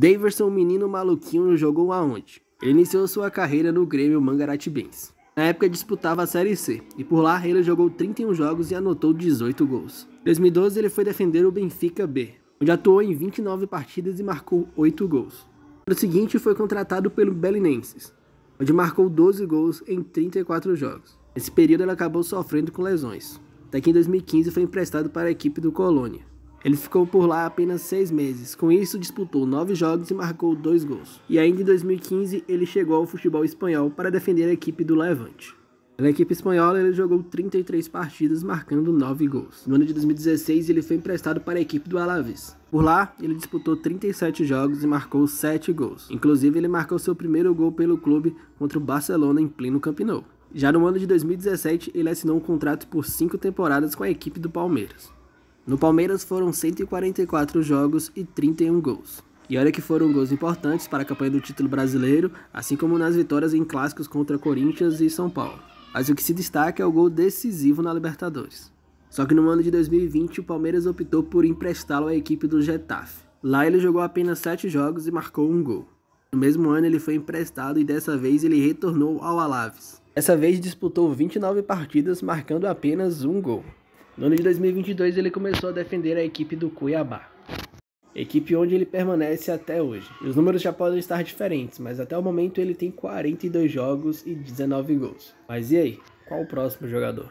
Daverson, menino maluquinho, jogou aonde? Ele iniciou sua carreira no Grêmio Mangaratibens. Na época disputava a Série C, e por lá ele jogou 31 jogos e anotou 18 gols. Em 2012 ele foi defender o Benfica B, onde atuou em 29 partidas e marcou 8 gols. No ano seguinte foi contratado pelo Belinenses, onde marcou 12 gols em 34 jogos. Nesse período ele acabou sofrendo com lesões, até que em 2015 foi emprestado para a equipe do Colônia. Ele ficou por lá apenas seis meses, com isso disputou nove jogos e marcou dois gols. E ainda em 2015 ele chegou ao futebol espanhol para defender a equipe do Levante. Na equipe espanhola, ele jogou 33 partidas, marcando 9 gols. No ano de 2016, ele foi emprestado para a equipe do Alavés. Por lá, ele disputou 37 jogos e marcou 7 gols. Inclusive, ele marcou seu primeiro gol pelo clube contra o Barcelona em pleno Camp Nou. Já no ano de 2017, ele assinou um contrato por 5 temporadas com a equipe do Palmeiras. No Palmeiras foram 144 jogos e 31 gols. E olha que foram gols importantes para a campanha do título brasileiro, assim como nas vitórias em clássicos contra Corinthians e São Paulo. Mas o que se destaca é o gol decisivo na Libertadores. Só que no ano de 2020 o Palmeiras optou por emprestá-lo à equipe do Getafe. Lá ele jogou apenas 7 jogos e marcou um gol. No mesmo ano ele foi emprestado e dessa vez ele retornou ao Alaves. Dessa vez disputou 29 partidas, marcando apenas um gol. No ano de 2022 ele começou a defender a equipe do Cuiabá, equipe onde ele permanece até hoje. E os números já podem estar diferentes, mas até o momento ele tem 42 jogos e 19 gols. Mas e aí? Qual o próximo jogador?